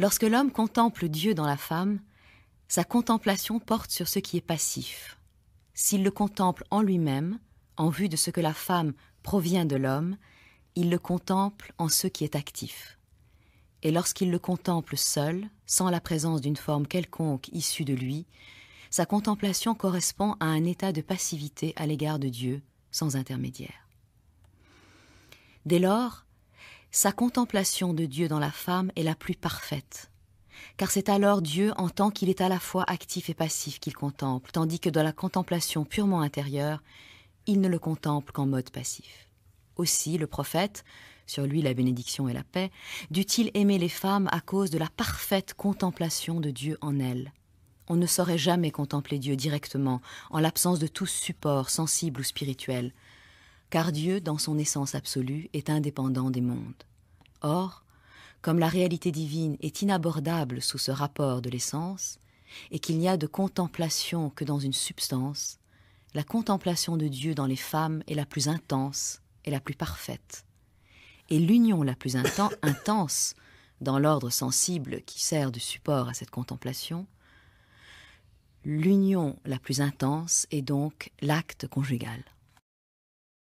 Lorsque l'homme contemple Dieu dans la femme, sa contemplation porte sur ce qui est passif. S'il le contemple en lui-même, en vue de ce que la femme provient de l'homme, il le contemple en ce qui est actif. Et lorsqu'il le contemple seul, sans la présence d'une forme quelconque issue de lui, sa contemplation correspond à un état de passivité à l'égard de Dieu, sans intermédiaire. Dès lors, sa contemplation de Dieu dans la femme est la plus parfaite. Car c'est alors Dieu en tant qu'il est à la fois actif et passif qu'il contemple, tandis que dans la contemplation purement intérieure, il ne le contemple qu'en mode passif. Aussi, le prophète, sur lui la bénédiction et la paix, dut-il aimer les femmes à cause de la parfaite contemplation de Dieu en elles. On ne saurait jamais contempler Dieu directement, en l'absence de tout support sensible ou spirituel car Dieu, dans son essence absolue, est indépendant des mondes. Or, comme la réalité divine est inabordable sous ce rapport de l'essence, et qu'il n'y a de contemplation que dans une substance, la contemplation de Dieu dans les femmes est la plus intense et la plus parfaite. Et l'union la plus intense, dans l'ordre sensible qui sert de support à cette contemplation, l'union la plus intense est donc l'acte conjugal.